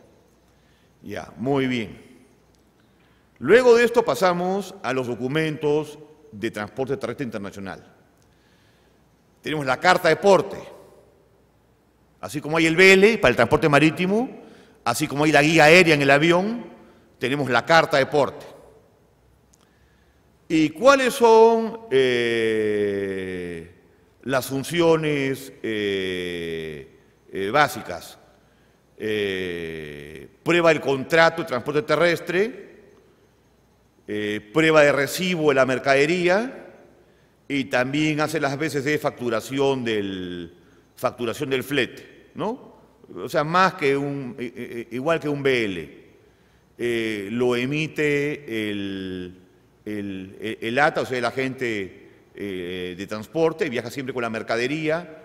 Ya, muy bien. Luego de esto pasamos a los documentos de transporte terrestre internacional. Tenemos la carta de porte, así como hay el VLE para el transporte marítimo, así como hay la guía aérea en el avión, tenemos la carta de porte. ¿Y cuáles son eh, las funciones eh, eh, básicas? prueba del contrato de transporte terrestre, prueba de recibo de la mercadería, y también hace las veces de facturación del, facturación del flete, ¿no? O sea, más que un, igual que un BL. Eh, lo emite el, el, ATA, o sea, el agente eh, de transporte, viaja siempre con la mercadería,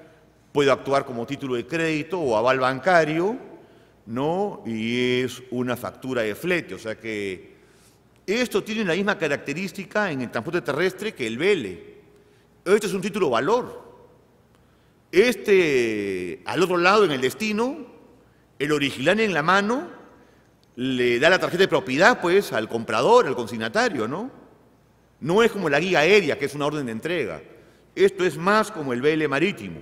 puede actuar como título de crédito o aval bancario, ¿no? Y es una factura de flete, o sea que esto tiene la misma característica en el transporte terrestre que el BL. Este es un título valor. Este, al otro lado, en el destino, el original en la mano, le da la tarjeta de propiedad, pues, al comprador, al consignatario, ¿no? No es como la guía aérea, que es una orden de entrega. Esto es más como el BL marítimo.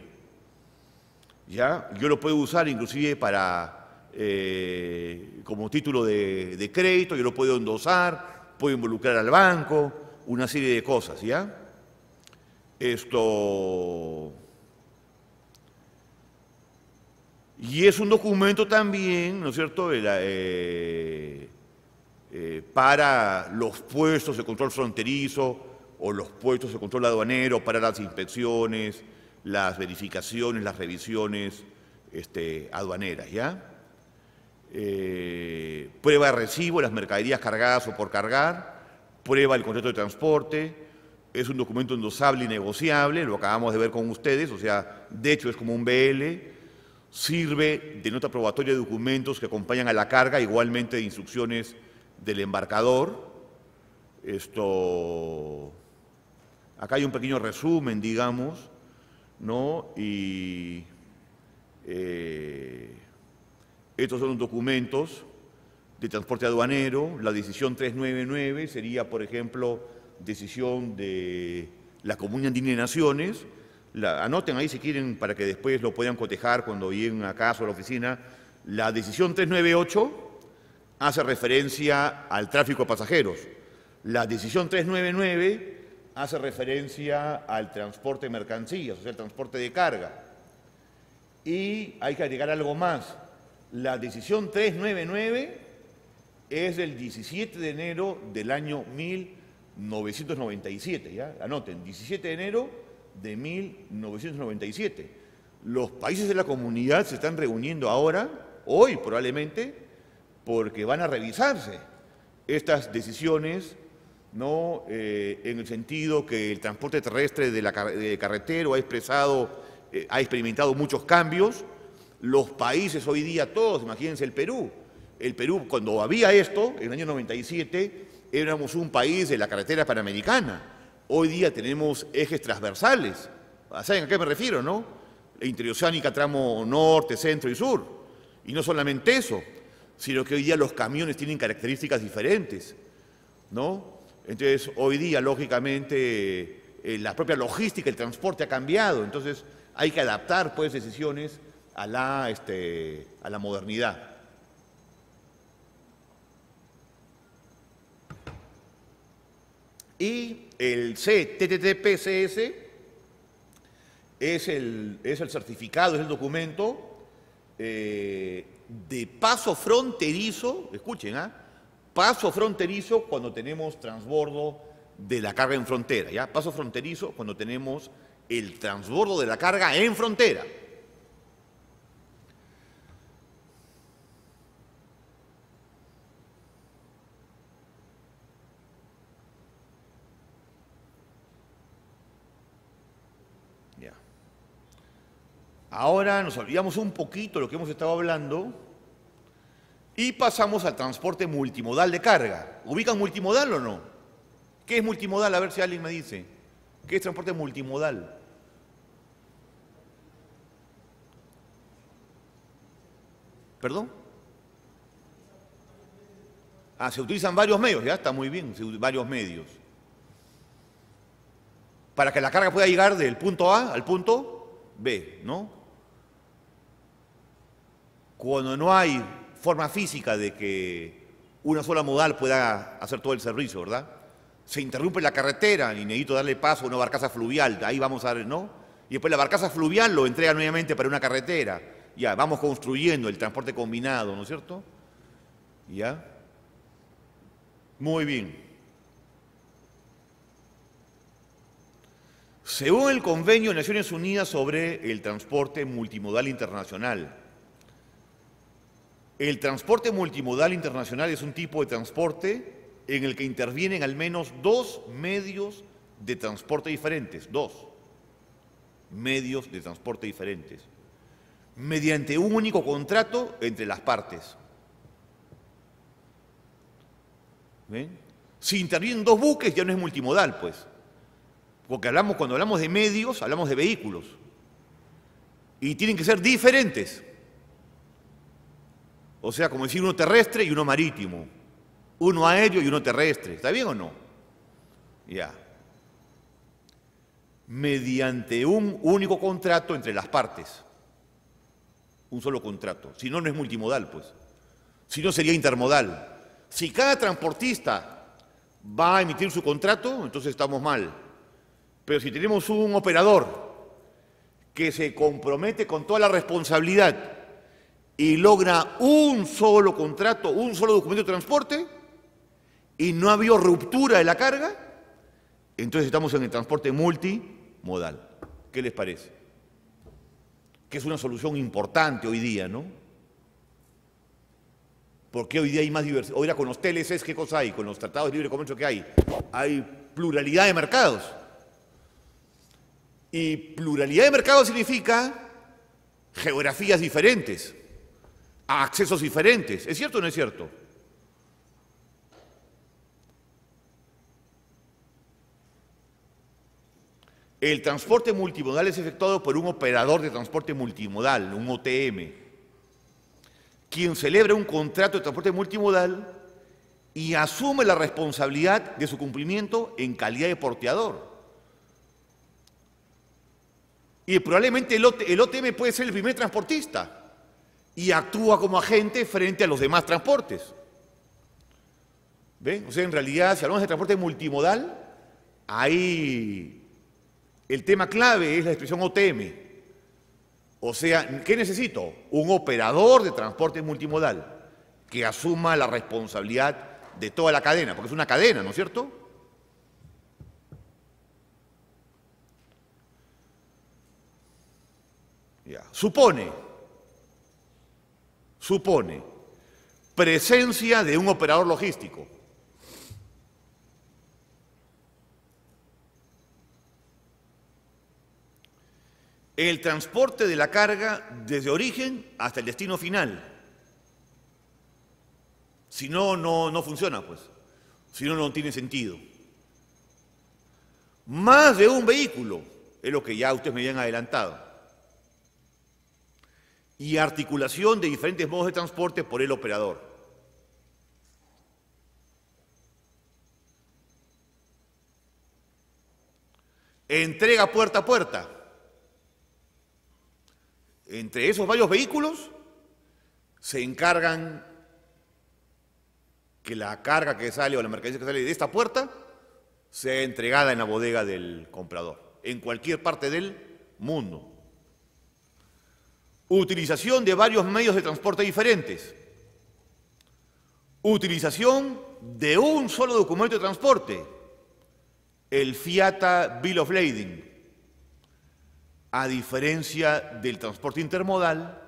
¿Ya? Yo lo puedo usar inclusive para, eh, como título de, de crédito, yo lo puedo endosar, puedo involucrar al banco, una serie de cosas, ¿ya? Esto. Y es un documento también, ¿no es cierto?, eh, eh, para los puestos de control fronterizo o los puestos de control aduanero, para las inspecciones, las verificaciones, las revisiones este, aduaneras, ¿ya? Eh, prueba de recibo, las mercaderías cargadas o por cargar, prueba el contrato de transporte, es un documento endosable y negociable, lo acabamos de ver con ustedes, o sea, de hecho es como un BL, sirve de nota probatoria de documentos que acompañan a la carga, igualmente de instrucciones del embarcador. Esto, acá hay un pequeño resumen, digamos, ¿no? Y eh, estos son los documentos de transporte aduanero, la decisión 399 sería, por ejemplo, decisión de la Comunidad Andina de Naciones. anoten ahí si quieren para que después lo puedan cotejar cuando lleguen acá a la oficina. La decisión 398 hace referencia al tráfico de pasajeros. La decisión 399 hace referencia al transporte de mercancías, o sea, el transporte de carga. Y hay que agregar algo más. La decisión 399 es del 17 de enero del año 1000 997, ¿ya? Anoten, 17 de enero de 1997. Los países de la comunidad se están reuniendo ahora, hoy probablemente, porque van a revisarse estas decisiones, ¿no? Eh, en el sentido que el transporte terrestre de, la, carretero ha expresado, eh, ha experimentado muchos cambios. Los países hoy día, todos, imagínense el Perú. El Perú, cuando había esto, en el año 97, éramos un país de la carretera panamericana. Hoy día tenemos ejes transversales. ¿Saben a qué me refiero, no? interoceánica tramo norte, centro y sur. Y no solamente eso, sino que hoy día los camiones tienen características diferentes, ¿no? Entonces, hoy día, lógicamente, eh, la propia logística, el transporte ha cambiado. Entonces, hay que adaptar, pues, decisiones a la, este, a la modernidad. Y el CTTPCS es el, es el certificado, es el documento eh, de paso fronterizo, escuchen, ¿ah? paso fronterizo cuando tenemos transbordo de la carga en frontera, ¿ya? Paso fronterizo cuando tenemos el transbordo de la carga en frontera. Ahora nos olvidamos un poquito de lo que hemos estado hablando y pasamos al transporte multimodal de carga. ¿Ubican multimodal o no? ¿Qué es multimodal? A ver si alguien me dice. ¿Qué es transporte multimodal? ¿Perdón? Ah, se utilizan varios medios, ya está muy bien, varios medios. Para que la carga pueda llegar del punto A al punto B, ¿no? Cuando no hay forma física de que una sola modal pueda hacer todo el servicio, ¿verdad? Se interrumpe la carretera y necesito darle paso a una barcaza fluvial, ahí vamos a ver, ¿no? Y después la barcaza fluvial lo entrega nuevamente para una carretera. Ya, vamos construyendo el transporte combinado, ¿no es cierto? ¿Ya? Muy bien. Según el Convenio de Naciones Unidas sobre el Transporte Multimodal Internacional, el transporte multimodal internacional es un tipo de transporte en el que intervienen al menos dos medios de transporte diferentes, dos medios de transporte diferentes, mediante un único contrato entre las partes. Si intervienen dos buques ya no es multimodal, pues, porque hablamos, cuando hablamos de medios, hablamos de vehículos, y tienen que ser diferentes. O sea, como decir uno terrestre y uno marítimo, uno aéreo y uno terrestre. ¿Está bien o no? Ya. Mediante un único contrato entre las partes. Un solo contrato. Si no, no es multimodal, pues. Si no, sería intermodal. Si cada transportista va a emitir su contrato, entonces estamos mal. Pero si tenemos un operador que se compromete con toda la responsabilidad y logra un solo contrato, un solo documento de transporte, y no ha habido ruptura de la carga, entonces estamos en el transporte multimodal. ¿Qué les parece? Que es una solución importante hoy día, ¿no? Porque hoy día hay más diversidad. Hoy Ahora con los TLCs, ¿qué cosa hay? Con los tratados de libre comercio ¿qué hay. Hay pluralidad de mercados. Y pluralidad de mercados significa geografías diferentes a accesos diferentes. ¿Es cierto o no es cierto? El transporte multimodal es efectuado por un operador de transporte multimodal, un OTM, quien celebra un contrato de transporte multimodal y asume la responsabilidad de su cumplimiento en calidad de porteador. Y probablemente el, OTM puede ser el primer transportista y actúa como agente frente a los demás transportes. ¿Ven? O sea, en realidad, si hablamos de transporte multimodal, ahí el tema clave es la expresión OTM. O sea, ¿qué necesito? Un operador de transporte multimodal que asuma la responsabilidad de toda la cadena, porque es una cadena, ¿no es cierto? Ya. Supone supone presencia de un operador logístico. El transporte de la carga desde origen hasta el destino final. Si no, no, no funciona, pues. Si no, no tiene sentido. Más de un vehículo, es lo que ya ustedes me habían adelantado y articulación de diferentes modos de transporte por el operador. Entrega puerta a puerta. Entre esos varios vehículos se encargan que la carga que sale o la mercancía que sale de esta puerta sea entregada en la bodega del comprador, en cualquier parte del mundo utilización de varios medios de transporte diferentes, utilización de un solo documento de transporte, el Fiata Bill of Lading, a diferencia del transporte intermodal,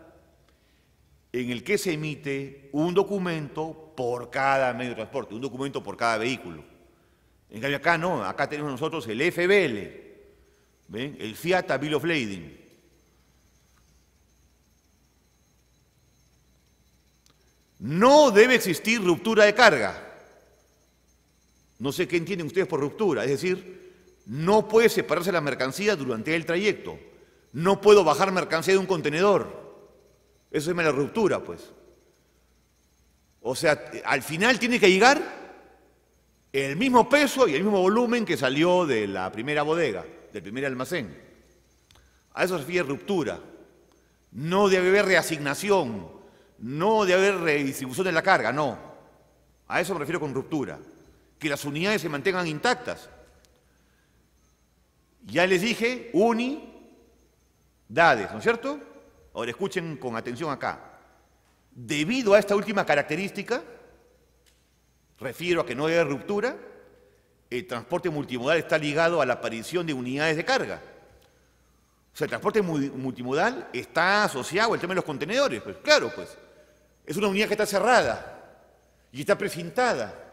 en el que se emite un documento por cada medio de transporte, un documento por cada vehículo. En cambio acá no, acá tenemos nosotros el FBL, el FIATA Bill of Lading. No debe existir ruptura de carga. No sé qué entienden ustedes por ruptura, es decir, no puede separarse la mercancía durante el trayecto. No puedo bajar mercancía de un contenedor. Eso es la ruptura, pues. O sea, al final tiene que llegar el mismo peso y el mismo volumen que salió de la primera bodega, del primer almacén. A eso se refiere ruptura. No debe haber reasignación no de haber redistribución de la carga, no. A eso me refiero con ruptura. Que las unidades se mantengan intactas. Ya les dije, unidades, ¿no es cierto? Ahora escuchen con atención acá. Debido a esta última característica, refiero a que no haya ruptura, el transporte multimodal está ligado a la aparición de unidades de carga. O sea, el transporte multimodal está asociado al tema de los contenedores. Pues claro, pues. Es una unidad que está cerrada y está precintada,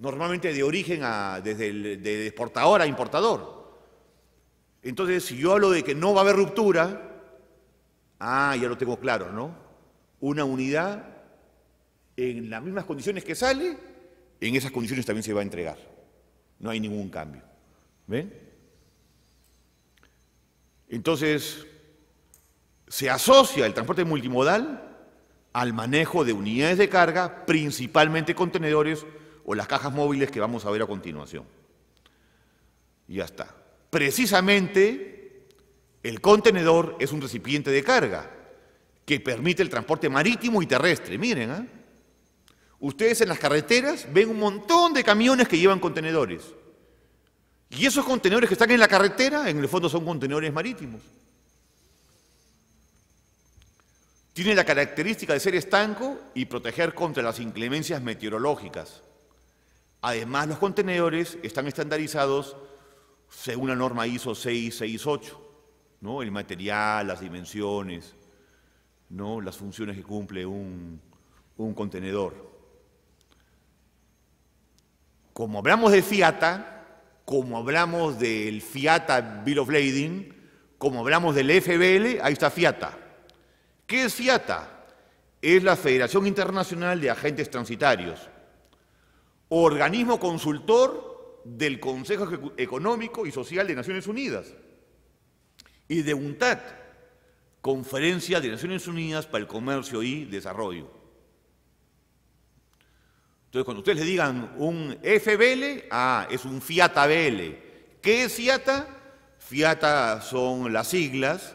normalmente de origen a, desde de exportador a importador. Entonces, si yo hablo de que no va a haber ruptura, ah, ya lo tengo claro, ¿no? Una unidad en las mismas condiciones que sale, en esas condiciones también se va a entregar. No hay ningún cambio. ¿Ven? Entonces, se asocia el transporte multimodal al manejo de unidades de carga, principalmente contenedores o las cajas móviles que vamos a ver a continuación. Y ya está. Precisamente el contenedor es un recipiente de carga que permite el transporte marítimo y terrestre. Miren, ¿ah? ustedes en las carreteras ven un montón de camiones que llevan contenedores. Y esos contenedores que están en la carretera, en el fondo son contenedores marítimos. Tiene la característica de ser estanco y proteger contra las inclemencias meteorológicas. Además, los contenedores están estandarizados según la norma ISO 668, ¿no? el material, las dimensiones, ¿no? las funciones que cumple un, un contenedor. Como hablamos de FIATA, como hablamos del FIATA Bill of Lading, como hablamos del FBL, ahí está FIATA. ¿Qué es IATA? Es la Federación Internacional de Agentes Transitarios, organismo consultor del Consejo Económico y Social de Naciones Unidas y de UNTAD, Conferencia de Naciones Unidas para el Comercio y Desarrollo. Entonces, cuando ustedes le digan un FBL, ah, es un FIATA-BL. ¿Qué es FIATA? FIATA son las siglas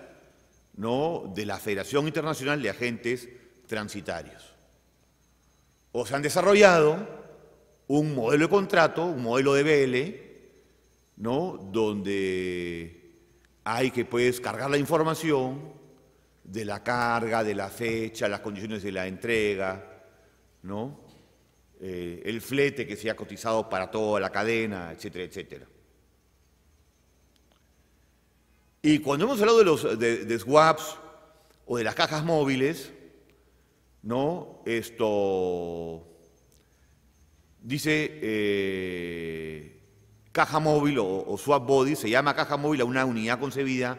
de la Federación Internacional de Agentes Transitarios. O se han desarrollado un modelo de contrato, un modelo de BL, ¿no? donde hay que puedes cargar la información de la carga, de la fecha, las condiciones de la entrega, ¿no? Eh, el flete que se ha cotizado para toda la cadena, etcétera, etcétera. Y cuando hemos hablado de los swaps o de las cajas móviles, ¿no? Esto dice eh, caja móvil o, o, swap body, se llama caja móvil a una unidad concebida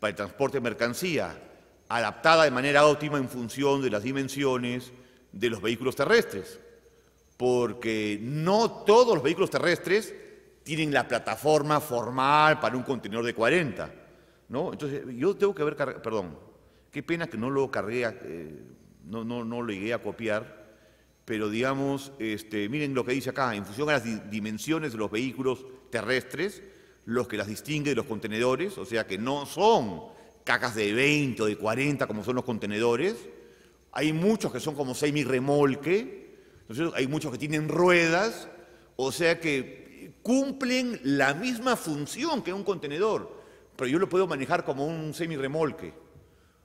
para el transporte de mercancía, adaptada de manera óptima en función de las dimensiones de los vehículos terrestres, porque no todos los vehículos terrestres tienen la plataforma formal para un contenedor de 40. ¿no? Entonces, yo tengo que haber perdón, qué pena que no lo cargué, eh, no, no, no lo llegué a copiar, pero digamos, este, miren lo que dice acá, en función a las dimensiones de los vehículos terrestres, los que las distinguen de los contenedores, o sea que no son cacas de 20 o de 40 como son los contenedores, hay muchos que son como semi remolque, hay muchos que tienen ruedas, o sea que cumplen la misma función que un contenedor, pero yo lo puedo manejar como un semirremolque.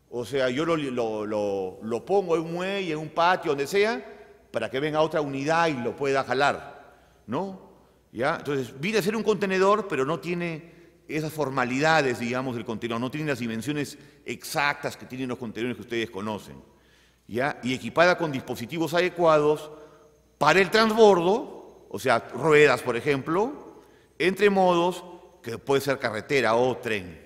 O sea, yo lo, lo, lo, lo, pongo en un muelle, en un patio, donde sea, para que venga otra unidad y lo pueda jalar, ¿no? ¿Ya? Entonces, viene a ser un contenedor, pero no tiene esas formalidades, digamos, del contenedor, no tiene las dimensiones exactas que tienen los contenedores que ustedes conocen. ¿Ya? Y equipada con dispositivos adecuados para el transbordo, o sea, ruedas, por ejemplo, entre modos que puede ser carretera o tren.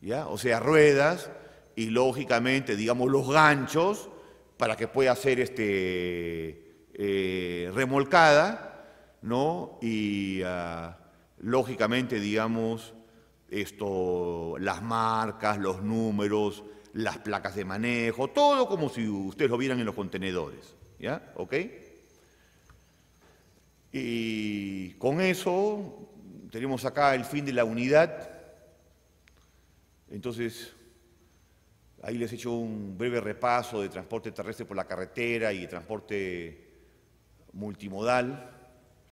¿Ya? O sea, ruedas y lógicamente, digamos, los ganchos para que pueda ser este, eh, remolcada, ¿no? Y ah, lógicamente, digamos, esto, las marcas, los números, las placas de manejo, todo como si ustedes lo vieran en los contenedores, ¿ya? ¿Ok? Y con eso tenemos acá el fin de la unidad. Entonces, ahí les he hecho un breve repaso de transporte terrestre por la carretera y de transporte multimodal.